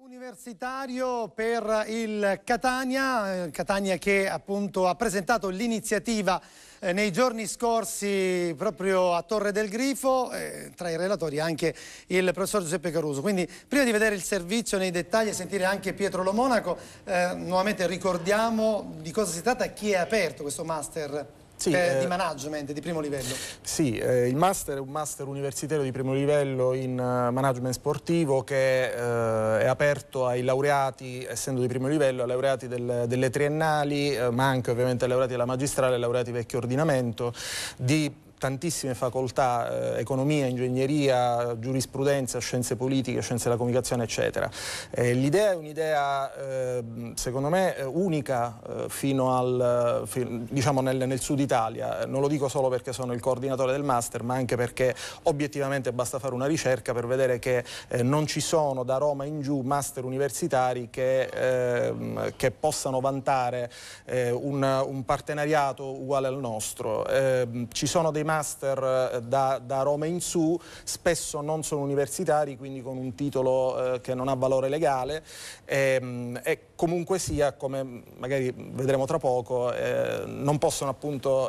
Universitario per il Catania, eh, Catania che appunto ha presentato l'iniziativa eh, nei giorni scorsi proprio a Torre del Grifo, eh, tra i relatori anche il professor Giuseppe Caruso. Quindi prima di vedere il servizio nei dettagli e sentire anche Pietro Lomonaco, eh, nuovamente ricordiamo di cosa si tratta e chi è aperto questo master sì, eh, di eh, management di primo livello. Sì, eh, il master è un master universitario di primo livello in uh, management sportivo che eh, è aperto ai laureati, essendo di primo livello, ai laureati del, delle triennali, ma anche ovviamente ai laureati della magistrale, ai laureati vecchio ordinamento, di tantissime facoltà, eh, economia, ingegneria, giurisprudenza, scienze politiche, scienze della comunicazione, eccetera. Eh, l'idea è un'idea, eh, secondo me, eh, unica eh, fino al, eh, fino, diciamo nel, nel, sud Italia. Non lo dico solo perché sono il coordinatore del master, ma anche perché obiettivamente basta fare una ricerca per vedere che non ci sono da Roma in giù master universitari che, ehm, che possano vantare un, un, partenariato uguale al nostro. Ehm, ci sono dei master eh, da, da, Roma in su, spesso non sono universitari, quindi con un titolo eh, che non ha valore legale e, ehm, e comunque sia, come magari vedremo tra poco, eh, non possono appunto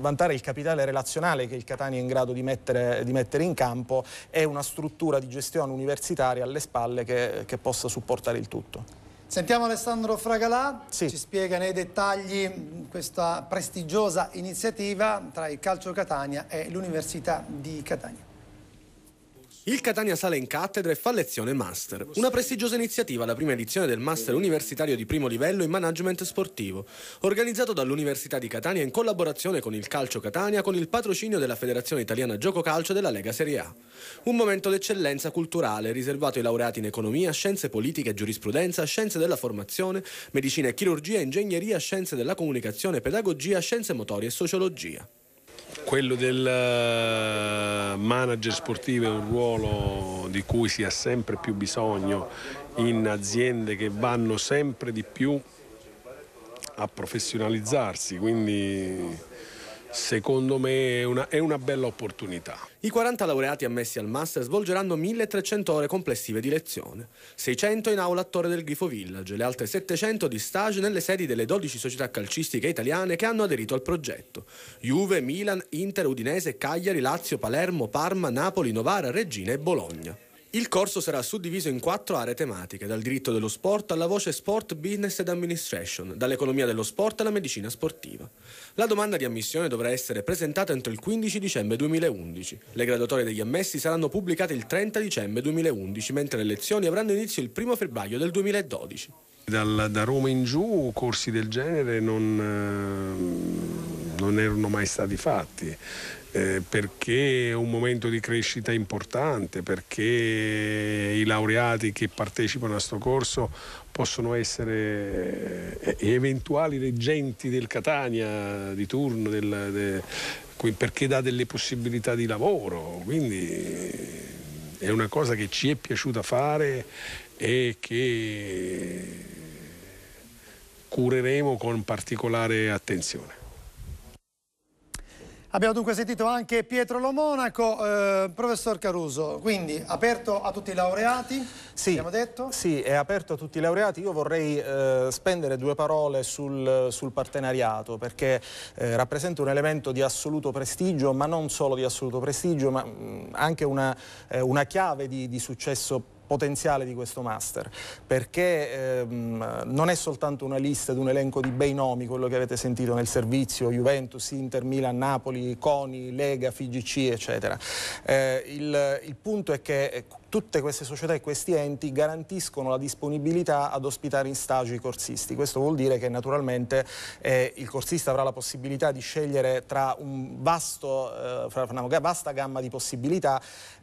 vantare il capitale relazionale che il Catania è in grado di mettere, di mettere in campo e una struttura di gestione universitaria alle spalle che, che possa supportare il tutto. Sentiamo Alessandro Fragalà, sì. ci spiega nei dettagli questa prestigiosa iniziativa tra il Calcio Catania e l'Università di Catania. Il Catania sale in cattedra e fa lezione master, una prestigiosa iniziativa, la prima edizione del master universitario di primo livello in management sportivo, organizzato dall'Università di Catania in collaborazione con il Calcio Catania con il patrocinio della Federazione Italiana Gioco Calcio della Lega Serie A. Un momento d'eccellenza culturale riservato ai laureati in economia, scienze politiche e giurisprudenza, scienze della formazione, medicina e chirurgia, ingegneria, scienze della comunicazione, pedagogia, scienze motorie e sociologia. Quello del eh, manager sportivo è un ruolo di cui si ha sempre più bisogno in aziende che vanno sempre di più a professionalizzarsi, quindi secondo me è una, è una, bella opportunità. I 40 laureati ammessi al master svolgeranno 1300 ore complessive di lezione, 600 in aula a Torre del Grifo Village, le altre 700 di stage nelle sedi delle 12 società calcistiche italiane che hanno aderito al progetto. Juve, Milan, Inter, Udinese, Cagliari, Lazio, Palermo, Parma, Napoli, Novara, Regina e Bologna. Il corso sarà suddiviso in quattro aree tematiche, dal diritto dello sport alla voce sport, business ed administration, dall'economia dello sport alla medicina sportiva. La domanda di ammissione dovrà essere presentata entro il 15 dicembre 2011. Le graduatorie degli ammessi saranno pubblicate il 30 dicembre 2011, mentre le lezioni avranno inizio il 1 febbraio del 2012. Dal, da Roma in giù corsi del genere non, eh, non erano mai stati fatti eh, perché è un momento di crescita importante, perché i laureati che partecipano a questo corso possono essere eh, eh, eventuali reggenti del Catania di turno, del, de, perché dà delle possibilità di lavoro. Quindi eh, è una cosa che ci è piaciuta fare e che cureremo con particolare attenzione. Abbiamo dunque sentito anche Pietro Lomonaco, eh, professor Caruso, quindi aperto a tutti i laureati, sì, abbiamo detto? Sì, è aperto a tutti i laureati, io vorrei eh, spendere due parole sul, sul partenariato perché eh, rappresenta un elemento di assoluto prestigio, ma non solo di assoluto prestigio, ma mh, mm, anche una, eh, una chiave di, di successo potenziale di questo master, perché ehm, non è soltanto una lista di un elenco di bei nomi, quello che avete sentito nel servizio, Juventus, Inter, Milan, Napoli, Coni, Lega, FIGC, eccetera. Eh, il, il punto è che eh, tutte queste società e questi enti garantiscono la disponibilità ad ospitare in stagio i corsisti. Questo vuol dire che naturalmente eh, il corsista avrà la possibilità di scegliere tra, un vasto, eh, fra una vasta gamma di possibilità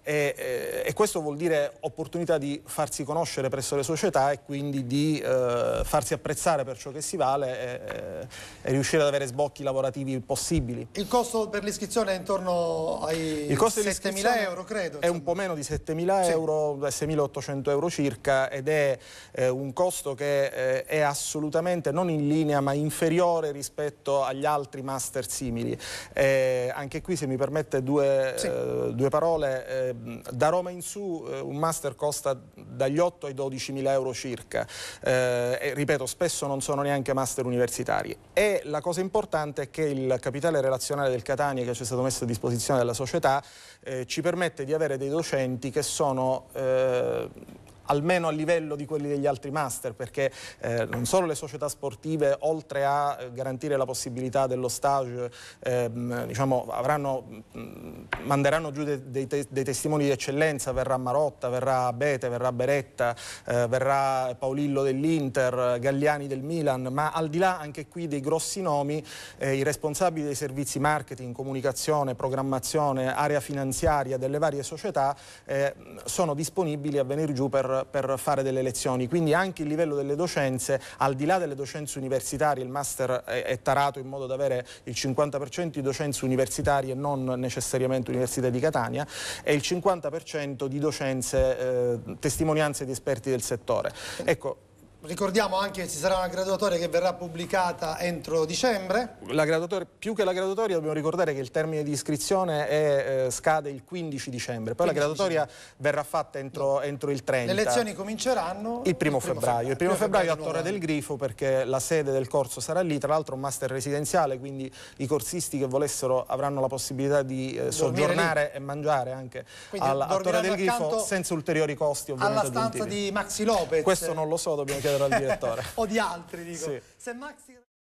e, eh, e, questo vuol dire opportunità di farsi conoscere presso le società e quindi di eh, farsi apprezzare per ciò che si vale e, eh, e, riuscire ad avere sbocchi lavorativi possibili. Il costo per l'iscrizione è intorno ai 7.000 euro, credo. È un po' meno di 7.000 euro. Sì euro, 6.800 eh, euro circa ed è eh, un costo che eh, è assolutamente non in linea ma inferiore rispetto agli altri master simili. Eh, anche qui se mi permette due, sì. Eh, due parole, ehm, da Roma in su eh, un master costa dagli 8 ai 12.000 euro circa, e, ripeto spesso non sono neanche master universitari e la cosa importante è che il capitale relazionale del Catania che ci è stato messo a disposizione dalla società ci permette di avere dei docenti che sono uh almeno a livello di quelli degli altri master, perché eh, non solo le società sportive, oltre a eh, garantire la possibilità dello stage, ehm, diciamo, avranno, mm, manderanno giù dei, dei, dei, testimoni di eccellenza, verrà Marotta, verrà Bete, verrà Beretta, eh, verrà Paolillo dell'Inter, Galliani del Milan, ma al di là anche qui dei grossi nomi, eh, i responsabili dei servizi marketing, comunicazione, programmazione, area finanziaria delle varie società eh, sono disponibili a venire giù per per, fare delle lezioni. Quindi anche il livello delle docenze, al di là delle docenze universitarie, il master è, è tarato in modo da avere il 50% di docenze universitarie, e non necessariamente Università di Catania, e il 50% di docenze, eh, testimonianze di esperti del settore. Ecco, Ricordiamo anche che ci sarà una graduatoria che verrà pubblicata entro dicembre. più che la graduatoria dobbiamo ricordare che il termine di iscrizione è, eh, scade il 15 dicembre, poi 15 la graduatoria dicembre. verrà fatta entro, entro, il 30. Le lezioni cominceranno il primo, febbraio. Il primo, febbraio, febbraio a Torre del Grifo perché la sede del corso sarà lì, tra l'altro un master residenziale, quindi i corsisti che volessero avranno la possibilità di eh, soggiornare lì. e mangiare anche alla, a Torre del Grifo senza ulteriori costi ovviamente. Alla stanza di Maxi Lopez. Questo non lo so, dobbiamo chiedere chiedere al direttore. o di altri, dico. Sì.